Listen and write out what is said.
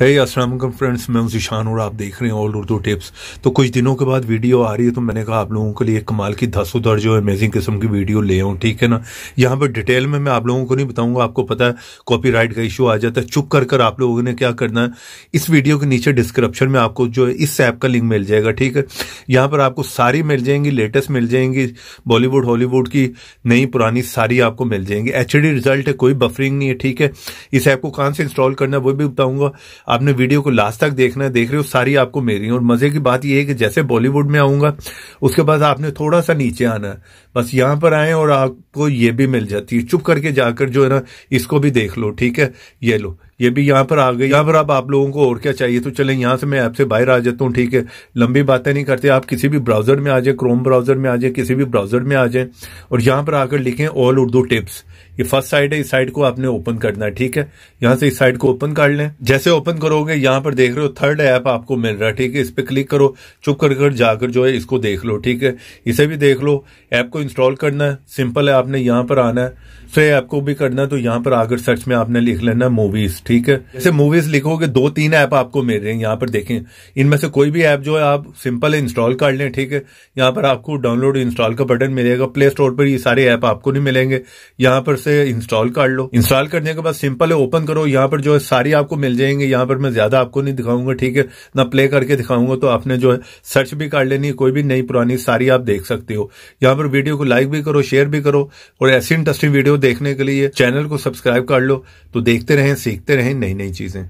है hey, Aslam friends मैं जीशान और आप देख रहे हैं ऑल उर्दू टिप्स तो कुछ दिनों के बाद वीडियो आ रही है तो मैंने कहा आप लोगों के लिए एक कमाल की धसो उधर जो अमेजिंग किस्म की वीडियो ले आऊँ ठीक है ना यहाँ पर डिटेल में मैं आप लोगों को नहीं बताऊंगा आपको पता है कॉपीराइट का इशू आ जाता है चुप कर कर आप लोगों ने क्या करना है इस वीडियो के नीचे डिस्क्रिप्शन में आपको जो है इस ऐप का लिंक मिल जाएगा ठीक है यहाँ पर आपको सारी मिल जाएंगी लेटेस्ट मिल जाएंगी बॉलीवुड हॉलीवुड की नई पुरानी सारी आपको मिल जाएंगी एच रिजल्ट है कोई बफरिंग नहीं है ठीक है इस ऐप को कहाँ से इंस्टॉल करना है वो भी बताऊँगा आपने वीडियो को लास्ट तक देखना है देख रहे हो सारी आपको मेरी और मजे की बात यह है कि जैसे बॉलीवुड में आऊंगा उसके बाद आपने थोड़ा सा नीचे आना है बस यहां पर आए और आपको ये भी मिल जाती है चुप करके जाकर जो है ना इसको भी देख लो ठीक है ये लो ये भी यहाँ पर आ गई यहाँ पर आप, आप लोगों को और क्या चाहिए तो चले यहाँ से मैं ऐप से बाहर आ जाता हूँ ठीक है लंबी बातें नहीं करते आप किसी भी ब्राउजर में आ जाए क्रोम ब्राउजर में आ जाए किसी भी ब्राउजर में आ जाए और यहाँ पर आकर लिखें ऑल उर्दू टिप्स ये फर्स्ट साइड है इस साइड को आपने ओपन करना है ठीक है यहाँ से इस साइड को ओपन कर लें जैसे ओपन करोगे यहाँ पर देख रहे हो थर्ड ऐप आपको मिल रहा है ठीक है इस पर क्लिक करो चुप कर जाकर जो है इसको देख लो ठीक है इसे भी देख लो ऐप को इंस्टॉल करना है सिंपल है आपने यहाँ पर आना है ऐप को भी करना है तो यहाँ पर आकर सर्च में आपने लिख लेना मूवीज ठीक है जैसे मूवीज लिखोगे दो तीन ऐप आपको मिल रहे हैं यहाँ पर देखें इनमें से कोई भी ऐप जो है आप सिंपल है इंस्टॉल कर लें ठीक है यहाँ पर आपको डाउनलोड इंस्टॉल का बटन मिलेगा प्ले स्टोर पर ये सारे ऐप आपको नहीं मिलेंगे यहाँ पर से इंस्टॉल कर लो इंस्टॉल करने के बाद सिंपल है ओपन करो यहाँ पर जो है सारी आपको मिल जाएंगे यहाँ पर मैं ज्यादा आपको नहीं दिखाऊंगा ठीक है ना प्ले करके दिखाऊंगा तो आपने जो है सर्च भी कर लेनी कोई भी नई पुरानी सारी आप देख सकते हो यहाँ पर वीडियो वीडियो को लाइक भी करो शेयर भी करो और ऐसी इंटरेस्टिंग वीडियो देखने के लिए चैनल को सब्सक्राइब कर लो तो देखते रहें सीखते रहें नई नई चीजें